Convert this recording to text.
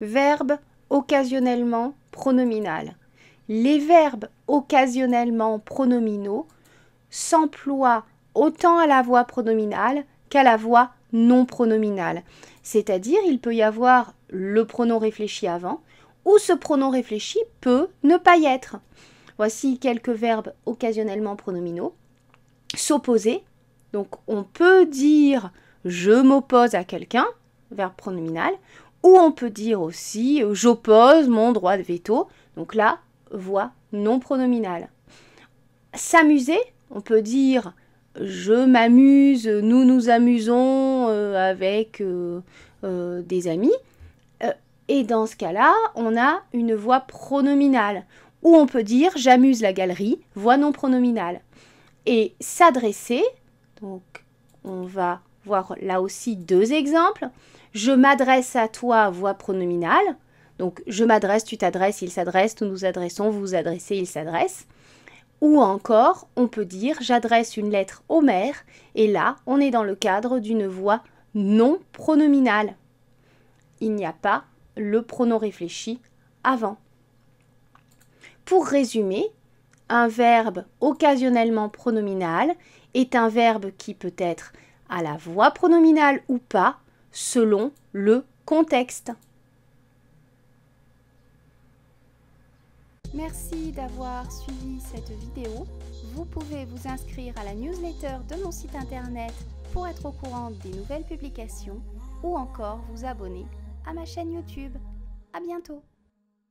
Verbe occasionnellement pronominal. Les verbes occasionnellement pronominaux s'emploient autant à la voix pronominale qu'à la voix non pronominale. C'est-à-dire, il peut y avoir le pronom réfléchi avant ou ce pronom réfléchi peut ne pas y être. Voici quelques verbes occasionnellement pronominaux. S'opposer. Donc, on peut dire je m'oppose à quelqu'un, verbe pronominal, ou on peut dire aussi euh, j'oppose mon droit de veto. Donc là, voix non pronominale. S'amuser, on peut dire je m'amuse, nous nous amusons euh, avec euh, des amis. et dans ce cas-là, on a une voix pronominale. Ou on peut dire j'amuse la galerie, voix non pronominale. Et s'adresser, donc on va là aussi deux exemples. Je m'adresse à toi, voix pronominale. Donc je m'adresse, tu t'adresses, il s'adresse, nous nous adressons, vous vous adressez, il s'adresse. Ou encore, on peut dire j'adresse une lettre au maire, et là, on est dans le cadre d'une voix non pronominale. Il n'y a pas le pronom réfléchi avant. Pour résumer, un verbe occasionnellement pronominal est un verbe qui peut être à la voix pronominale ou pas selon le contexte. Merci d'avoir suivi cette vidéo. Vous pouvez vous inscrire à la newsletter de mon site internet pour être au courant des nouvelles publications ou encore vous abonner à ma chaîne YouTube. À bientôt!